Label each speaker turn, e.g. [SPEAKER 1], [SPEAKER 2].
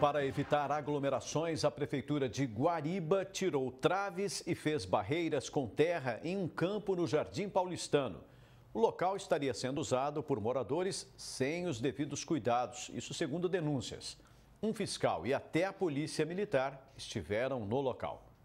[SPEAKER 1] Para evitar aglomerações, a prefeitura de Guariba tirou traves e fez barreiras com terra em um campo no Jardim Paulistano. O local estaria sendo usado por moradores sem os devidos cuidados, isso segundo denúncias. Um fiscal e até a polícia militar estiveram no local.